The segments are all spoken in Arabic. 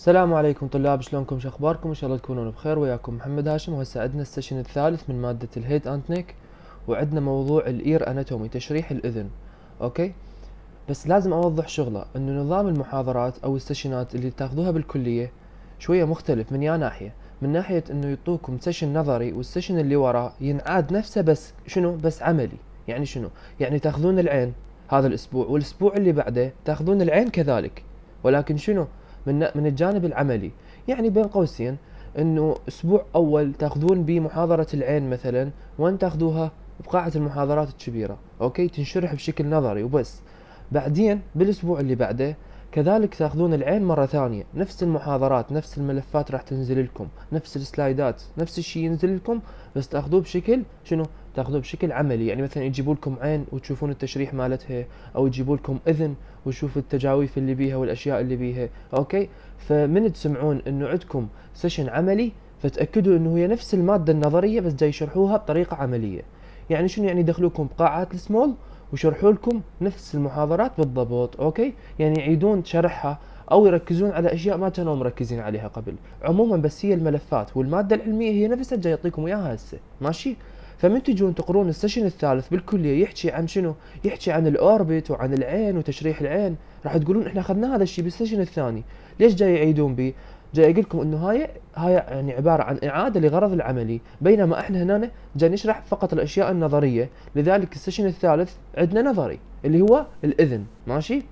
السلام عليكم طلاب شلونكم شو اخباركم ان شاء الله تكونون بخير وياكم محمد هاشم وهسه عندنا السيشن الثالث من ماده الهيد اند نيك وعندنا موضوع الاير اناتومي تشريح الاذن اوكي بس لازم اوضح شغله انه نظام المحاضرات او السيشنات اللي تاخذوها بالكليه شويه مختلف من يا ناحيه من ناحيه انه يعطوكم سيشن نظري والسيشن اللي وراه ينعاد نفسه بس شنو بس عملي يعني شنو يعني تاخذون العين هذا الاسبوع والاسبوع اللي بعده تاخذون العين كذلك ولكن شنو من من الجانب العملي يعني بين قوسين انه اسبوع اول تاخذون بمحاضره العين مثلا وين تاخذوها بقاعه المحاضرات الكبيره اوكي تنشرح بشكل نظري وبس بعدين بالاسبوع اللي بعده كذلك تاخذون العين مره ثانيه نفس المحاضرات نفس الملفات راح تنزل لكم نفس السلايدات نفس الشيء ينزل لكم بس تاخذوه بشكل شنو تاخذوه بشكل عملي يعني مثلا يجيبوا لكم عين وتشوفون التشريح مالتها او يجيبوا لكم اذن وتشوفوا التجاويف اللي بيها والاشياء اللي بيها اوكي فمن تسمعون انه عندكم سيشن عملي فتاكدوا انه هي نفس الماده النظريه بس جاي يشرحوها بطريقه عمليه يعني شنو يعني يدخلوكم بقاعات السمول ويشرحوا لكم نفس المحاضرات بالضبط اوكي يعني يعيدون شرحها او يركزون على اشياء ما كانوا مركزين عليها قبل عموما بس هي الملفات والماده العلميه هي نفسها جاي يعطيكم اياها هسه ماشي فمن تجون تقرون السيشن الثالث بالكليه يحكي عن شنو؟ يحكي عن الاوربت وعن العين وتشريح العين، راح تقولون احنا اخذنا هذا الشيء بالسيشن الثاني، ليش جاي يعيدون بيه؟ جاي اقول لكم انه هاي هاي يعني عباره عن اعاده لغرض العملي، بينما احنا هنا جاي نشرح فقط الاشياء النظريه، لذلك السيشن الثالث عندنا نظري اللي هو الاذن، ماشي؟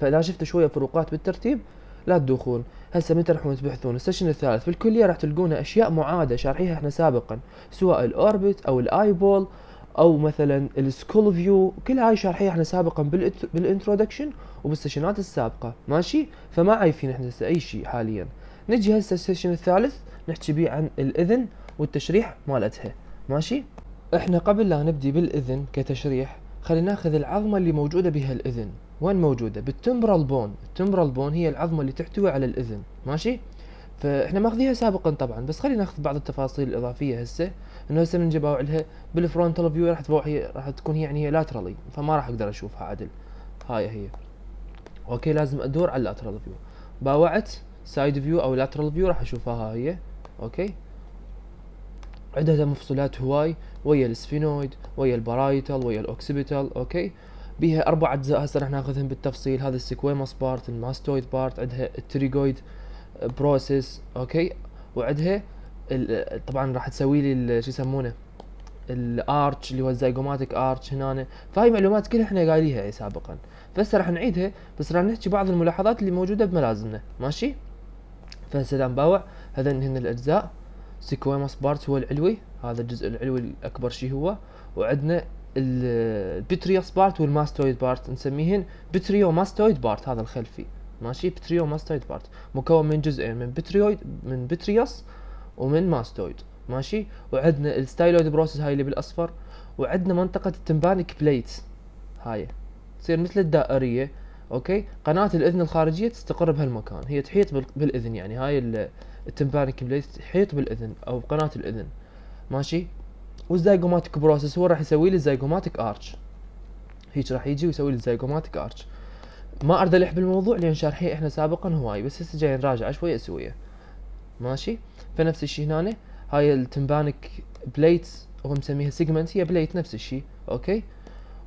فاذا شفتوا شويه فروقات بالترتيب لا تدوخون، هسه متى راح تبحثون السيشن الثالث في الكليه راح تلقون اشياء معاده شارحيها احنا سابقا سواء الاوربت او الاي بول او مثلا السكول فيو كل هاي شارحيها احنا سابقا بالانترودكشن وبالسيشنات السابقه ماشي فما عايفين احنا هسه اي شيء حاليا نجي هسه السيشن الثالث نحكي بيه عن الاذن والتشريح مالتها ماشي احنا قبل لا نبدي بالاذن كتشريح خلينا ناخذ العظمة اللي موجودة بها الأذن وين موجودة بالتمبرال بون التمبرال بون هي العظمة اللي تحتوي على الأذن ماشي فاحنا ماخذيها سابقا طبعا بس خلينا ناخذ بعض التفاصيل الاضافيه هسه انه هسه من جباوع لها بالفرونتال فيو راح تروح راح تكون هي يعني هي لاترالي فما راح اقدر اشوفها عدل هاي هي اوكي لازم ادور على اللاترال فيو باوعت سايد فيو او لاترال فيو راح اشوفها هاي اوكي عندها مفصولات هواي ويا السفينويد ويا البرايتال ويا الاوكسيبيتال اوكي بيها اربع اجزاء هسه راح ناخذهم بالتفصيل هذا السكويموس بارت الماستويد بارت عندها التريجويد بروسيس اوكي وعندها طبعا راح تسوي لي شو يسمونه الارتش اللي هو الزايجوماتيك ارتش هنا فهاي معلومات كلها احنا قايليها إيه سابقا فهسه راح نعيدها بس راح نحكي بعض الملاحظات اللي موجوده بملازمنا ماشي فهسه باوع هذين هن الاجزاء سيكويموس بارت هو العلوي هذا الجزء العلوي الاكبر شيء هو وعندنا البتريوس بارت والماستويد بارت نسميهن بتريو ماستويد بارت هذا الخلفي ماشي بتريو ماستويد بارت مكون من جزئين من بتريويد من بتريوس ومن ماستويد ماشي وعندنا الستايلويد بروسس هاي اللي بالاصفر وعندنا منطقه التمبانك بليت هاي تصير مثل الدائريه اوكي قناه الاذن الخارجيه تستقر بهالمكان هي تحيط بالاذن يعني هاي التمبانك بليت حيط بالاذن او قناه الاذن ماشي والزايجوماتيك بروسيس هو راح يسوي لي الزايجوماتيك ارش هيك راح يجي ويسوي لي الزايجوماتيك ارش ما ارد الح بالموضوع لان شارحيه احنا سابقا هواي بس هسه جاي نراجع شويه سويه ماشي فنفس الشيء هنا هاي التمبانك بليت هو مسميها سيجمنت هي بليت نفس الشيء اوكي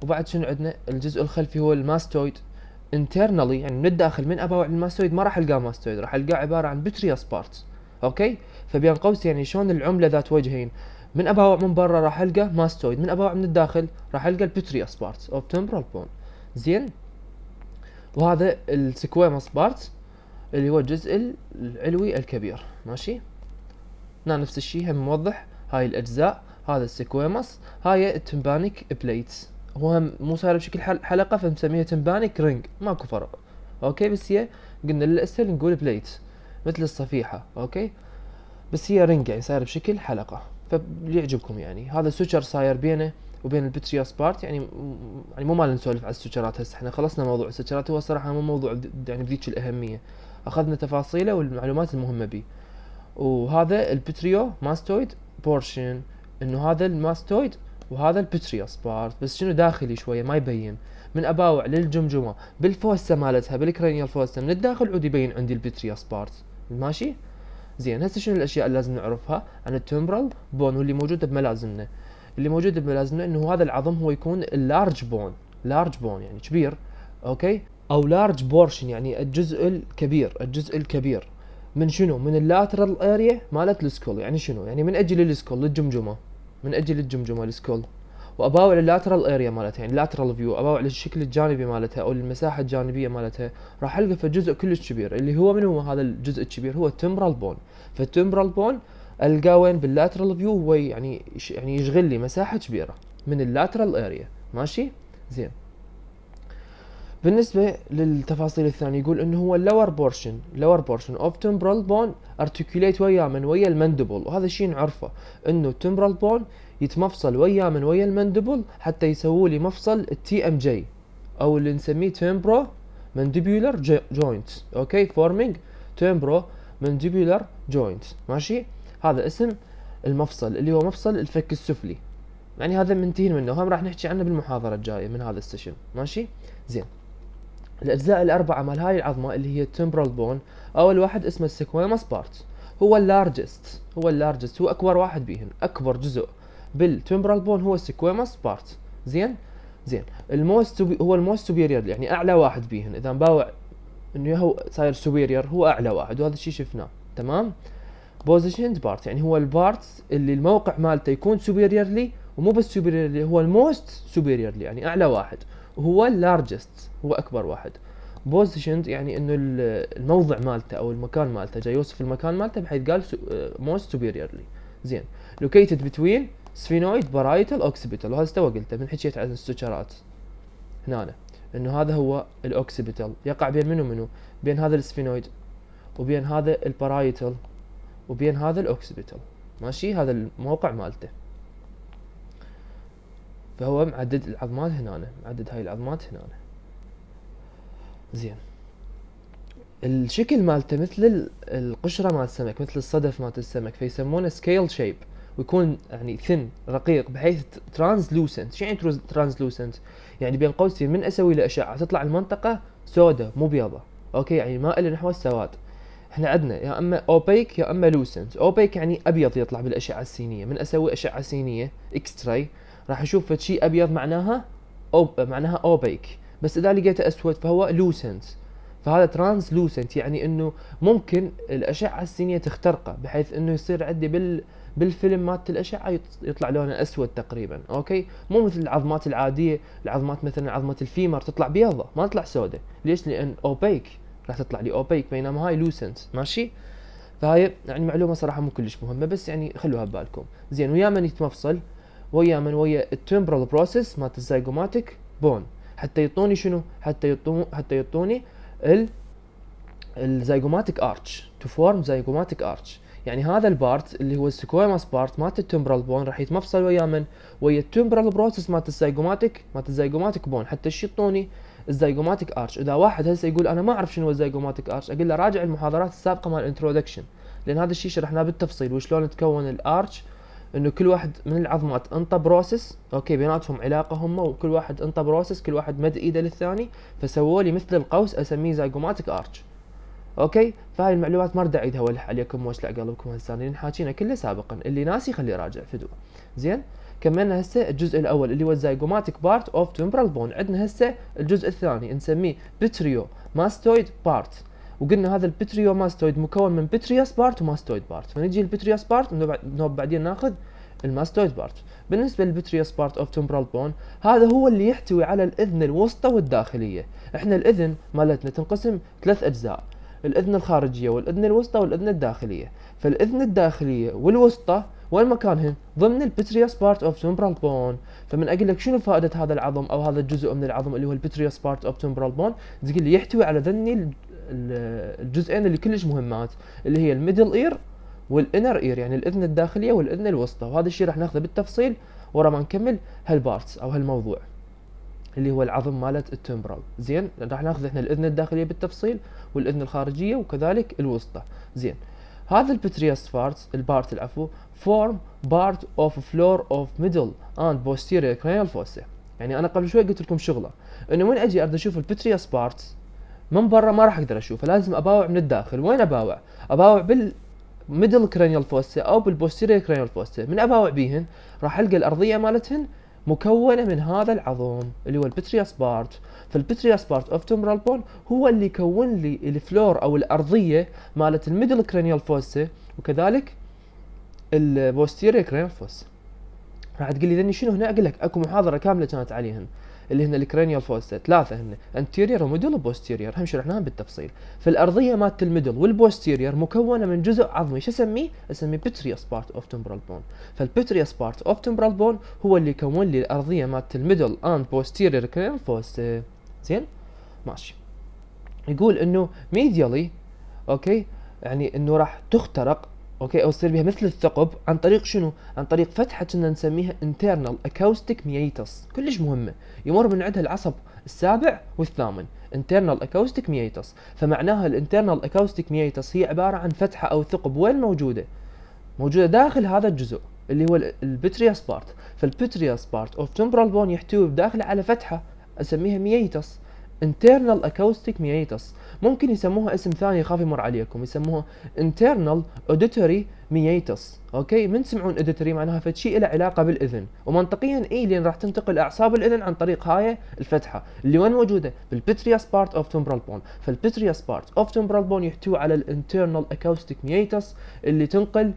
وبعد شنو عندنا الجزء الخلفي هو الماستويد انترنالي يعني من الداخل من ابواب الماستويد ما راح القى ماستويد راح القى عباره عن بتريوس بارت اوكي فبين قوس يعني شلون العمله ذات وجهين من ابوع من برا راح القى ماستويد من ابوع من الداخل راح القى البتري اسبارتس اوف تمبرال بون زين وهذا السكويمس بارتس اللي هو الجزء العلوي الكبير ماشي هنا نفس الشيء هم موضح هاي الاجزاء هذا السكويمس هاي التمبانيك بليتس هو هم مو صاير بشكل حلقه فمسميها تمبانيك رينج ماكو فرق اوكي بس هي قلنا للاسهل نقول بليتس مثل الصفيحه اوكي بس هي رنج يعني صايره بشكل حلقه فبيعجبكم يعني هذا السوتشر صاير بينه وبين البتريوس بارت يعني يعني مو مال نسولف على السوتشرات هسه احنا خلصنا موضوع السوتشرات هو صراحه مو موضوع يعني بذيك الاهميه اخذنا تفاصيله والمعلومات المهمه به وهذا البتريو ماستويد بورشن انه هذا الماستويد وهذا البتريوس بارت بس شنو داخلي شويه ما يبين من اباوع للجمجمه بالفوسه مالتها بالكرينيال فوسه من الداخل عود يبين عندي البترياس بارت ماشي زين هسه شنو الاشياء اللي لازم نعرفها عن التمبرال بون واللي موجوده بملازمنا اللي موجود بملازمنا انه هذا العظم هو يكون اللارج بون لارج بون يعني كبير اوكي او لارج بورشن يعني الجزء الكبير الجزء الكبير من شنو من اللاترال اريا مالت السكول يعني شنو يعني من اجل السكول للجمجمه من اجل الجمجمه السكول واباوع اللاترال اريا مالتها يعني اللاترال فيو اباوع الشكل الجانبي مالتها او المساحه الجانبيه مالتها راح القى في جزء كلش كبير اللي هو من هو هذا الجزء الكبير هو التمبرال بون فالتمبرال بون القى وين باللاترال فيو هو يعني يعني يشغل لي مساحه كبيره من اللاترال اريا ماشي زين بالنسبة للتفاصيل الثانية يقول انه هو lower portion lower portion of temporal bone articulate ويا من ويا المندبل وهذا الشيء نعرفه انه تمبرال بون يتمفصل ويا من ويا المندبل حتى يسووا لي مفصل التي ام جي او اللي نسميه تمبرو مندبولر joint اوكي فورمينج تمبرو مندبولر joint ماشي هذا اسم المفصل اللي هو مفصل الفك السفلي يعني هذا منتهين منه وهم راح نحكي عنه بالمحاضرة الجاية من هذا السيشن ماشي زين الأجزاء الأربعة مال هاي العظمة اللي هي تمبرال بون أول واحد اسمه السيكويمس بارت هو اللارجست هو اللارجست هو أكبر واحد بيهن أكبر جزء بالتمبرال بون هو السيكويمس بارت زين زين الموست هو الموست سوبيرير يعني أعلى واحد بيهن إذا باوع إنه هو صاير سوبيرير هو أعلى واحد وهذا الشيء شفناه تمام بوزيشند بارت يعني هو البارت اللي الموقع مالته يكون سوبيريورلي ومو بس سوبيريورلي هو الموست سوبيريورلي يعني أعلى واحد هو اللارجست هو اكبر واحد بوزيشند يعني انه الموضع مالته او المكان مالته جاي يوصف المكان مالته بحيث قال موست سوبيريرلي آه، زين لوكيتد بتوين سفينويد بارايتال اوكسبيتال وهذا استوى قلته من حكيت عن السكرات هنا انه هذا هو الاوكسبيتال يقع بين منو منو بين هذا السفينويد وبين هذا البارايتال وبين هذا الاوكسبيتال ماشي هذا الموقع مالته فهو معدد العظمات هنا معدد هاي العظمات هنا زين الشكل مالته مثل القشره مال السمك مثل الصدف مال السمك فيسمونه سكيل شيب ويكون يعني ثن رقيق بحيث ترانسلوسنت شو يعني ترانسلوسنت يعني بين قوسين من اسوي له اشعه تطلع المنطقه سوداء مو بيضاء اوكي يعني ما الا نحو السواد احنا عندنا يا اما اوبيك يا اما لوسنت اوبيك يعني ابيض يطلع بالاشعه السينيه من اسوي اشعه سينيه اكس راي راح اشوف شيء ابيض معناها أوب معناها اوبيك بس اذا لقيته اسود فهو لوسنت فهذا ترانس لوسنت يعني انه ممكن الاشعه السينيه تخترقه بحيث انه يصير عندي بال بالفيلم مالت الاشعه يطلع لونه اسود تقريبا اوكي مو مثل العظمات العاديه العظمات مثلا عظمه الفيمر تطلع بيضه ما تطلع سوداء ليش لان اوبيك راح تطلع لي اوبيك بينما هاي لوسنت ماشي فهاي يعني معلومه صراحه مو كلش مهمه بس يعني خلوها ببالكم زين ويا من يتمفصل ويا من ويا التمبرال بروسيس مالت الزيجوماتيك بون حتى يعطوني شنو حتى يعطوني حتى يعطوني ال الزيجوماتيك ارتش تو فورم زيجوماتيك ارتش يعني هذا البارت اللي هو السكويماس بارت مالت التمبرال بون راح يتمفصل ويا من ويا التمبرال بروسس مالت الزيجوماتيك مالت الزيجوماتيك بون حتى ايش يعطوني الزيجوماتيك ارتش اذا واحد هسه يقول انا ما اعرف شنو هو الزيجوماتيك ارش اقول له راجع المحاضرات السابقه مال الانترودكشن لان هذا الشيء شرحناه بالتفصيل وشلون تكون الارتش انه كل واحد من العظمات انطى بروسس اوكي بيناتهم علاقه هم وكل واحد انطى بروسس كل واحد مد ايده للثاني فسووا لي مثل القوس اسميه زايجوماتيك ارتش اوكي فهاي المعلومات ما ارد اعيدها ولا عليكم وجع قلبكم هسه لان حاكينا كله سابقا اللي ناسي خليه يراجع فيديو زين كملنا هسه الجزء الاول اللي هو الزايجوماتيك بارت اوف تمبرال بون عندنا هسه الجزء الثاني نسميه بتريو ماستويد بارت وقلنا هذا البتريوماستويد مكون من بتريوس بارت وماستويد بارت فنجي البتريوس بارت نوب بعدين ناخذ الماستويد بارت بالنسبه للبتريوس بارت اوف تمبرال بون هذا هو اللي يحتوي على الاذن الوسطى والداخليه احنا الاذن مالتنا تنقسم ثلاث اجزاء الاذن الخارجيه والاذن الوسطى والاذن الداخليه فالاذن الداخليه والوسطى وين مكانهن ضمن البتريوس بارت اوف تمبرال بون فمن اقول لك شنو فائده هذا العظم او هذا الجزء من العظم اللي هو البتريوس بارت اوف تمبرال بون تقول لي يحتوي على ذني الجزئين اللي كلش مهمات اللي هي الميدل اير والانر اير يعني الاذن الداخليه والاذن الوسطى وهذا الشيء راح ناخذه بالتفصيل ورا ما نكمل هالبارتس او هالموضوع اللي هو العظم مالت التمبرال زين راح ناخذ احنا الاذن الداخليه بالتفصيل والاذن الخارجيه وكذلك الوسطى زين هذا البترياس بارتس البارت العفو فورم بارت اوف فلور اوف ميدل اند بوستيريور كرينال فوسه يعني انا قبل شوي قلت لكم شغله انه من اجي ارد اشوف البترياس بارتس من برا ما راح اقدر اشوفه لازم اباوع من الداخل وين اباوع اباوع بال ميدل كرانيال فوسا او بالبوستيريور كرانيال فوسا من اباوع بيهن راح القى الارضيه مالتهن مكونه من هذا العظم اللي هو البترياس بارت فالبترياس بارت اوف تومرال بون هو اللي يكون لي الفلور او الارضيه مالت الميدل كرانيال فوسا وكذلك البوستيريور كرانيال فوسا راح تقول لي شنو هنا اقول لك اكو محاضره كامله كانت عليهن اللي هن الكرانيال فوسا ثلاثه هن انتيرير وميدل وبوستيرير هم شرحناها بالتفصيل فالارضيه مالت الميدل والبوستيرير مكونه من جزء عظمي شو اسميه؟ اسميه بتريوس بارت اوف تمبرال بون فالبتريوس بارت اوف تمبرال بون هو اللي يكون لي الارضيه مالت الميدل اند بوستيرير كرانيال فوسا زين ماشي يقول انه ميديالي اوكي يعني انه راح تخترق اوكي او تصير بها مثل الثقب عن طريق شنو؟ عن طريق فتحه كنا نسميها internal acoustic meatus، كلش مهمه، يمر من عندها العصب السابع والثامن، internal acoustic meatus، فمعناها الانترنال acoustic meatus هي عباره عن فتحه او ثقب وين موجوده؟ موجوده داخل هذا الجزء اللي هو البترياس بارت، فالبترياس بارت اوف تمبرال بون يحتوي بداخله على فتحه اسميها ميتس، internal acoustic meatus ممكن يسموها اسم ثاني يخاف يمر عليكم يسموها internal auditory meatus اوكي من تسمعون auditory معناها فتشي شيء له علاقه بالاذن ومنطقيا اي لان راح تنتقل اعصاب الاذن عن طريق هاي الفتحه اللي وين موجوده بالبترياس بارت اوف تمبرال بون فالبترياس بارت اوف تمبرال بون يحتوي على الانترنال acoustic meatus اللي تنقل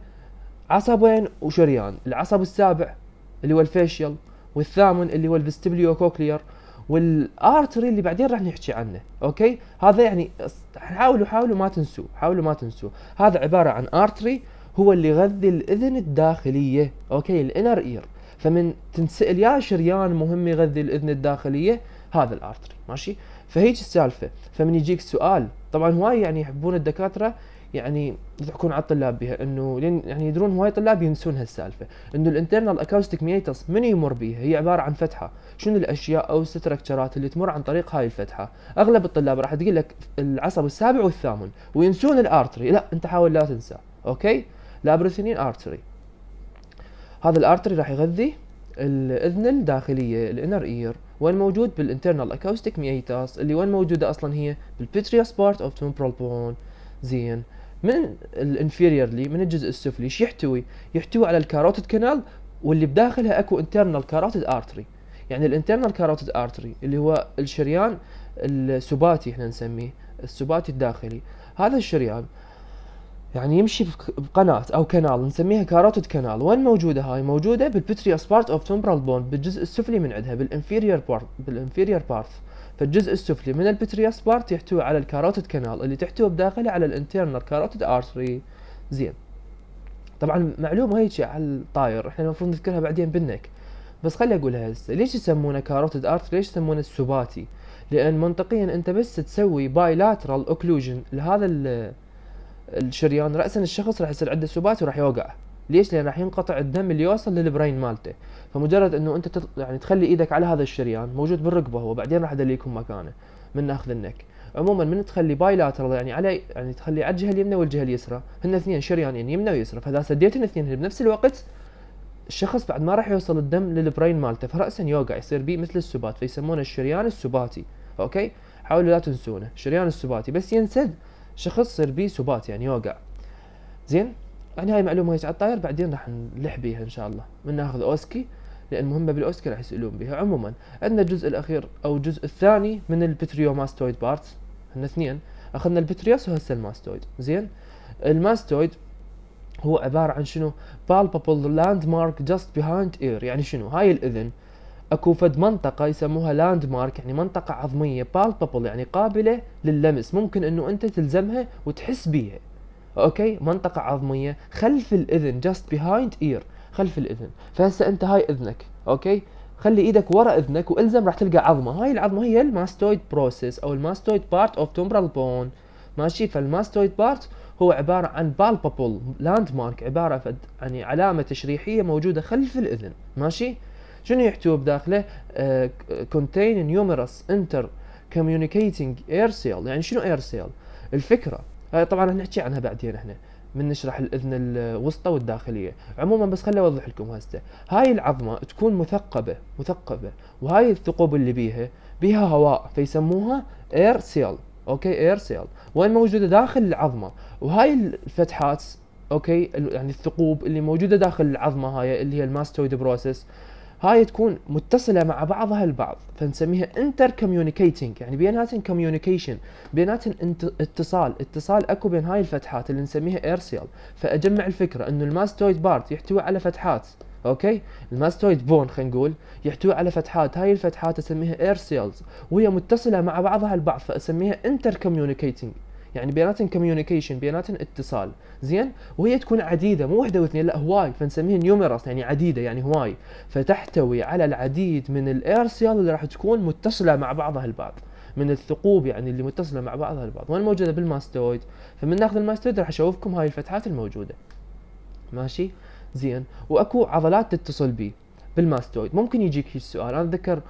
عصبين وشريان العصب السابع اللي هو الفيشيال والثامن اللي هو الفستبليو كوكلير والارتري اللي بعدين راح نحكي عنه اوكي هذا يعني حاولوا حاولوا ما تنسوه حاولوا ما تنسوه هذا عباره عن ارتري هو اللي يغذي الاذن الداخليه اوكي الانر اير فمن تنسال يا شريان مهم يغذي الاذن الداخليه هذا الارتري ماشي فهيج السالفه فمن يجيك سؤال طبعا هواي يعني يحبون الدكاتره يعني يضحكون على الطلاب بها انه لين يعني يدرون هواي طلاب ينسون هالسالفه انه الانترنال اكاوستيك ميتس من يمر بيها هي عباره عن فتحه شنو الاشياء او الستركتشرات اللي تمر عن طريق هاي الفتحه اغلب الطلاب راح تقول لك العصب السابع والثامن وينسون الارتري لا انت حاول لا تنسى اوكي لابرثينين ارتري هذا الارتري راح يغذي الاذن الداخليه الانر اير وين موجود بالانترنال اكاوستيك ميتس اللي وين موجوده اصلا هي بالبيتريوس بارت اوف تمبرال بون زين من الانفيريرلي من الجزء السفلي شو يحتوي؟ يحتوي على الكاروتيد كانال واللي بداخلها اكو انترنال كاروتيد ارتري يعني الانترنال كاروتيد ارتري اللي هو الشريان السباتي احنا نسميه السباتي الداخلي هذا الشريان يعني يمشي بقناة او كنال نسميها كاروتيد كانال وين موجودة هاي موجودة بالبتريوس بارت اوف تمبرال بون بالجزء السفلي من عندها بالانفيريور بارت بالانفيريور بارت فالجزء السفلي من البترياس بارت يحتوي على الكاروتيد كانال اللي تحتوي بداخله على الانترنال كاروتيد ارتري زين طبعا معلومه هيك على الطاير احنا المفروض نذكرها بعدين بالنك بس خلي اقولها هسه ليش يسمونه كاروتيد ارتري ليش يسمونه السباتي لان منطقيا انت بس تسوي باي لاترال اوكلوجن لهذا الشريان راسا الشخص راح يصير عنده سبات وراح يوقع ليش لان راح ينقطع الدم اللي يوصل للبرين مالته فمجرد انه انت تطل... يعني تخلي ايدك على هذا الشريان موجود بالركبه هو بعدين راح ادليكم مكانه من اخذ النك عموما من تخلي باي لاترال يعني على يعني تخلي على الجهه اليمنى والجهه اليسرى هن اثنين شريانين يعني يمنى ويسرى فاذا سديت الاثنين بنفس الوقت الشخص بعد ما راح يوصل الدم للبرين مالته فراسا يوقع يصير بيه مثل السبات فيسمونه الشريان السباتي اوكي حاولوا لا تنسونه الشريان السباتي بس ينسد شخص يصير بيه سبات يعني يوقع زين يعني هاي معلومه هيك على الطاير بعدين راح نلح بيها ان شاء الله من ناخذ اوسكي لان مهمه بالاوسكار راح يسالون بها عموما عندنا الجزء الاخير او الجزء الثاني من ماستويد بارتس هن اثنين اخذنا البتريوس وهسه الماستويد زين الماستويد هو عباره عن شنو بالبابل لاند مارك جاست بيهايند اير يعني شنو هاي الاذن اكو فد منطقة يسموها لاند مارك يعني منطقة عظمية بالبابل يعني قابلة لللمس ممكن انه انت تلزمها وتحس بيها اوكي منطقة عظمية خلف الاذن جاست بيهايند اير خلف الاذن فهسه انت هاي اذنك اوكي خلي ايدك ورا اذنك والزم راح تلقى عظمه هاي العظمه هي الماستويد بروسيس او الماستويد بارت اوف تومبرال بون ماشي فالماستويد بارت هو عباره عن بالبابول لاند مارك عباره يعني علامه تشريحيه موجوده خلف الاذن ماشي شنو يحتوي بداخله كونتين نيومرس انتر كوميونيكيتنج اير سيل يعني شنو اير سيل الفكره هاي طبعا راح نحكي عنها بعدين احنا من نشرح الاذن الوسطى والداخليه عموما بس خليني اوضح لكم هسه هاي العظمه تكون مثقبه مثقبه وهاي الثقوب اللي بيها بيها هواء فيسموها اير سيل اوكي اير سيل وين موجوده داخل العظمه وهاي الفتحات اوكي يعني الثقوب اللي موجوده داخل العظمه هاي اللي هي الماستويد بروسس هاي تكون متصله مع بعضها البعض فنسميها انتر كوميونيكيتنج يعني بيناتهم كوميونيكيشن بيناتهم اتصال اتصال اكو بين هاي الفتحات اللي نسميها ايرسيال فاجمع الفكره انه الماستويد بارت يحتوي على فتحات اوكي الماستويد بون خلينا نقول يحتوي على فتحات هاي الفتحات اسميها اير سيلز وهي متصله مع بعضها البعض فاسميها انتر كوميونيكيتنج يعني بيناتهم كوميونيكيشن بيناتهم اتصال زين وهي تكون عديده مو وحده واثنين لا هواي فنسميها نيوميرس يعني عديده يعني هواي فتحتوي على العديد من الايرسيال اللي راح تكون متصله مع بعضها البعض من الثقوب يعني اللي متصله مع بعضها البعض وين موجوده بالماستويد فمن ناخذ الماستويد راح اشوفكم هاي الفتحات الموجوده ماشي زين واكو عضلات تتصل به بالماستويد ممكن يجيك السؤال انا اتذكر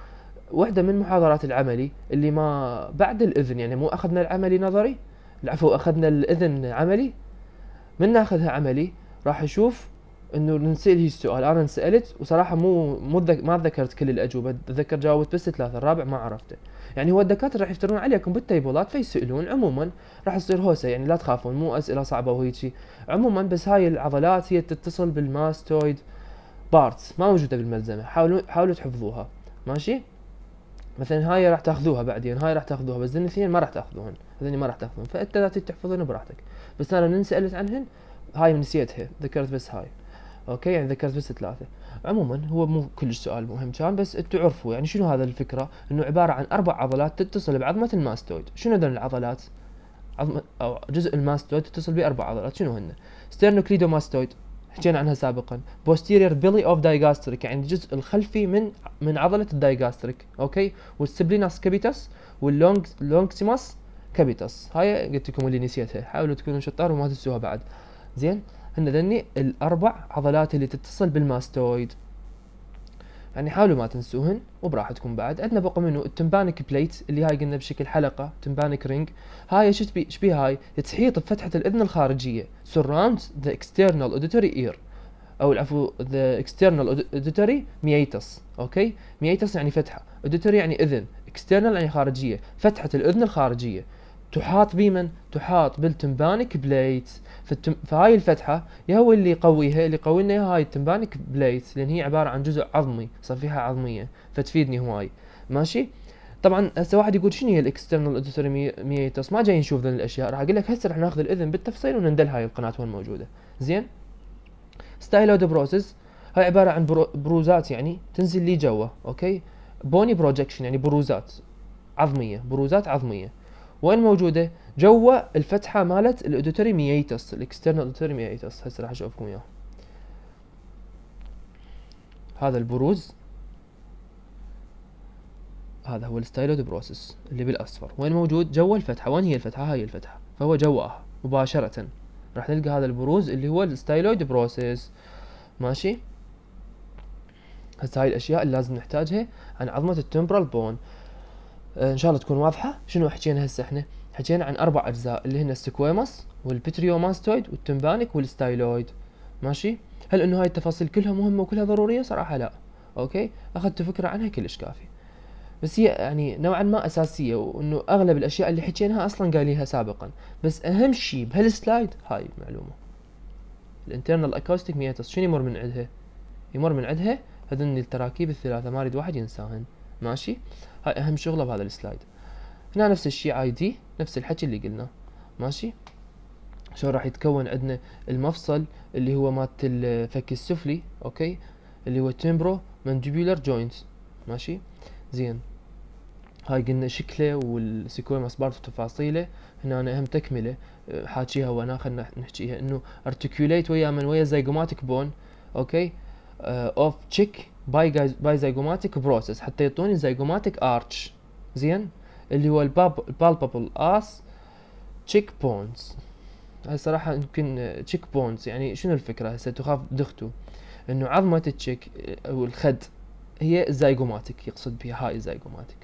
وحده من محاضرات العملي اللي ما بعد الاذن يعني مو اخذنا العملي نظري العفو اخذنا الاذن عملي من ناخذها عملي راح اشوف انه نسال هي السؤال انا انسالت وصراحه مو مو ما تذكرت كل الاجوبه تذكر جاوبت بس ثلاثه الرابع ما عرفته يعني هو الدكاتره راح يفترون عليكم بالتيبولات فيسالون عموما راح تصير هوسه يعني لا تخافون مو اسئله صعبه وهيجي عموما بس هاي العضلات هي تتصل بالماستويد بارتس ما موجوده بالملزمه حاولوا حاولوا تحفظوها ماشي مثلا هاي راح تاخذوها بعدين هاي راح تاخذوها بس ذن الاثنين ما راح تاخذوهن هذني ما راح تاخذوهن فانت لا تحفظهن براحتك بس انا من سالت عنهن هاي نسيتها ذكرت بس هاي اوكي يعني ذكرت بس ثلاثه عموما هو مو كلش سؤال مهم كان بس انتم عرفوا يعني شنو هذا الفكره انه عباره عن اربع عضلات تتصل بعظمه الماستويد شنو هذول العضلات عظمه او جزء الماستويد تتصل باربع عضلات شنو هن ستيرنوكليدوماستويد حكينا عنها سابقا posterior belly of digastric يعني الجزء الخلفي من من عضله الدايجاستريك اوكي والسبليناس كابيتاس واللونج لونكسيماس كابيتاس هاي قلت لكم اللي نسيتها حاولوا تكونوا شطار وما تنسوها بعد زين هن ذني الاربع عضلات اللي تتصل بالماستويد يعني حاولوا ما تنسوهن وبراحتكم بعد عندنا بقى منو التمبانك بليت اللي هاي قلنا بشكل حلقه تمبانك رينج هاي شو تبي شبي هاي تحيط بفتحه الاذن الخارجيه surrounds the external auditory ear او العفو the external auditory ميتس اوكي ميتس يعني فتحه auditory يعني اذن external يعني خارجيه فتحه الاذن الخارجيه تحاط بمن؟ تحاط بالتمبانك بليت فالتم... فهاي الفتحة يا هو اللي يقويها اللي يقوي لنا هاي التمبانك بليت لأن هي عبارة عن جزء عظمي صفيحة عظمية فتفيدني هواي ماشي؟ طبعا هسه واحد يقول شنو هي الاكسترنال اوديتوري ما جاي نشوف ذن الاشياء راح اقول لك هسه راح ناخذ الاذن بالتفصيل ونندل هاي القناه وين موجوده زين ستايلود بروسس هاي عباره عن برو بروزات يعني تنزل لي جوا اوكي بوني بروجكشن يعني بروزات عظميه بروزات عظميه وين موجوده جوا الفتحه مالت الاوديتوري الاودوتريمياتس الاكسترنال مييتس هسه راح اشوفكم اياه هذا البروز هذا هو الستايلود بروسس اللي بالاصفر وين موجود جوا الفتحه وين هي الفتحه هاي الفتحه فهو جواها مباشره راح نلقى هذا البروز اللي هو الستايلويد بروسيس ماشي هسه هاي الاشياء اللي لازم نحتاجها عن عظمه التمبرال بون آه، ان شاء الله تكون واضحه شنو حكينا هسه احنا حكينا عن اربع اجزاء اللي هن السكويموس والبتريوماستويد والتمبانك والستايلويد ماشي هل انه هاي التفاصيل كلها مهمه وكلها ضروريه صراحه لا اوكي اخذت فكره عنها كلش كافي بس هي يعني نوعا ما اساسيه وانه اغلب الاشياء اللي حكيناها اصلا قاليها سابقا بس اهم شيء بهالسلايد هاي المعلومه الانترنال اكوستيك ميتس شنو يمر من عندها يمر من عندها هذن التراكيب الثلاثه ما اريد واحد ينساهن ماشي هاي اهم شغله بهذا السلايد هنا نفس الشيء اي دي نفس الحكي اللي قلناه ماشي شلون راح يتكون عندنا المفصل اللي هو مالت الفك السفلي اوكي اللي هو تيمبرو مانديبولار جوينت ماشي زين هاي قلنا شكله والسيكويم بارت وتفاصيله هنا أنا اهم تكمله أه، حاكيها وانا خلنا نحكيها انه ارتكيوليت ويا من ويا زيجوماتيك بون اوكي اوف أه، تشيك باي باي زيجوماتيك بروسس حتى يعطوني زيجوماتيك ارتش زين اللي هو الباب البالبابل اس تشيك بونز هاي صراحة يمكن تشيك بونز يعني شنو الفكرة هسه تخاف دختو انه عظمة التشيك او الخد هي زيجوماتيك يقصد بها هاي زيجوماتيك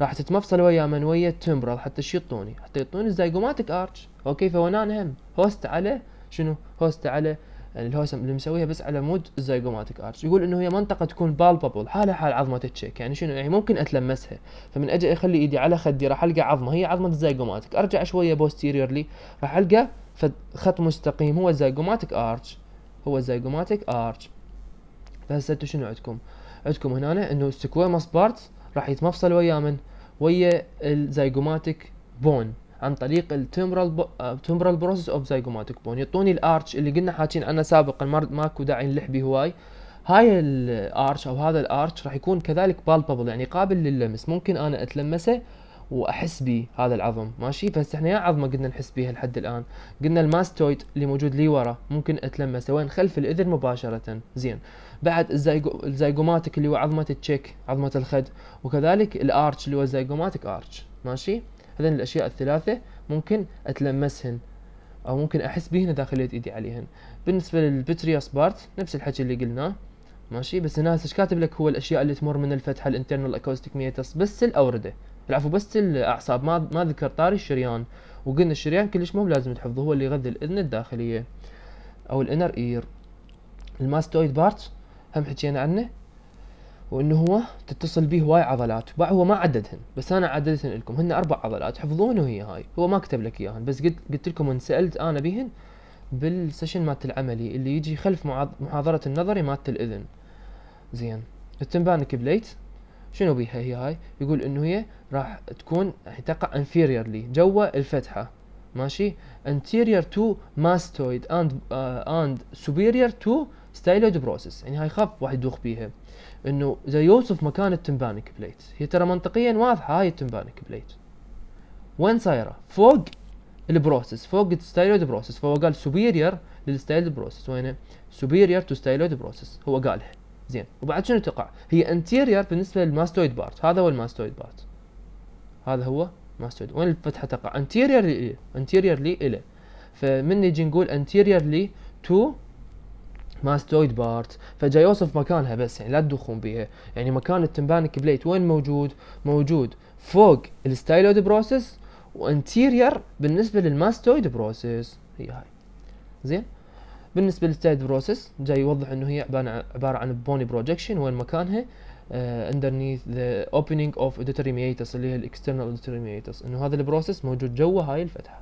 راح تتمفصل ويا من ويا التمبرال حتى شو يعطوني حتى يعطوني الزيجوماتيك ارتش اوكي فهو هم هوست على شنو هوست على اللي هو اللي مسويها بس على مود الزيجوماتيك ارتش يقول انه هي منطقه تكون بالبابل حالها حال عظمه التشيك يعني شنو يعني ممكن اتلمسها فمن اجي اخلي ايدي على خدي راح القى عظمه هي عظمه الزيجوماتيك ارجع شويه بوستيريورلي راح القى خط مستقيم هو الزيجوماتيك ارتش هو الزيجوماتيك ارتش فهسه انتم شنو عندكم عندكم هنا انه السكويموس بارت راح يتمفصل ويا من ويا الزيجوماتيك بون عن طريق التمرال تمرال بروسس اوف زايجوماتيك بون يعطوني الارش اللي قلنا حاكين عنه سابقا ماكو داعي نلح به هواي هاي الارش او هذا الارش راح يكون كذلك بالبابل يعني قابل للمس ممكن انا اتلمسه واحس به هذا العظم ماشي فهسه احنا يا عظمه قلنا نحس بها لحد الان قلنا الماستويد اللي موجود لي ورا ممكن اتلمسه وين خلف الاذن مباشره زين بعد الزيجو... الزيجوماتيك اللي هو عظمه التشيك عظمه الخد وكذلك الارتش اللي هو الزيجوماتيك ارتش ماشي هذين الأشياء الثلاثة ممكن أتلمسهن أو ممكن أحس بهن داخلية إيدي عليهن بالنسبة للبترياس بارت نفس الحكي اللي قلناه ماشي بس هنا ايش كاتب لك هو الاشياء اللي تمر من الفتحه الانترنال اكوستيك ميتس بس الاورده العفو بس الاعصاب ما ما ذكر طاري الشريان وقلنا الشريان كلش مو لازم تحفظه هو اللي يغذي الاذن الداخليه او الانر اير الماستويد بارت هم حكينا عنه وانه هو تتصل به هواي عضلات بعد هو ما عددهن بس انا عددتهن لكم هن اربع عضلات حفظوهن وهي هاي هو ما كتب لك اياهن بس قلت قلت لكم سالت انا بهن بالسيشن مالت العملي اللي يجي خلف محاضره النظري مالت الاذن زين التمبانك بليت شنو بيها هي هاي يقول انه هي راح تكون تقع انفيريرلي جوا الفتحه ماشي anterior to mastoid and uh, and superior to ستايلويد بروسس يعني هاي خف واحد يدوخ بيها انه اذا يوصف مكان التمبانك بليت هي ترى منطقيا واضحه هاي التمبانك بليت وين صايره فوق البروسس فوق الستايلويد بروسس فهو قال سوبيريور للستايلويد بروسس وينه سوبيريور تو ستايلويد بروسس هو قالها زين وبعد شنو تقع هي انتيريور بالنسبه للماستويد بارت هذا هو الماستويد بارت هذا هو ماستويد وين الفتحه تقع انتيريور لي انتيريور لي إله فمن نجي نقول انتيريور لي تو ماستويد بارت فجاي يوصف مكانها بس يعني لا تدوخون بيها يعني مكان التمبانك بليت وين موجود موجود فوق الستايلود بروسس وانتيرير بالنسبه للماستويد بروسس هي هاي زين بالنسبه للستايد بروسس جاي يوضح انه هي عباره عن بوني بروجكشن وين مكانها اندرنيث ذا اوبننج اوف ديترمياتس اللي هي الاكسترنال ديترمياتس انه هذا البروسس موجود جوا هاي الفتحه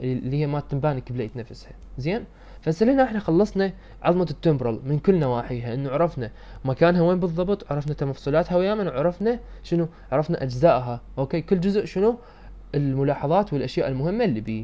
اللي هي مال التمبانك بليت نفسها زين فسلينا احنا خلصنا عظمه التمبرال من كل نواحيها انه عرفنا مكانها وين بالضبط عرفنا تمفصلاتها وياما عرفنا شنو عرفنا اجزائها اوكي كل جزء شنو الملاحظات والاشياء المهمه اللي بيه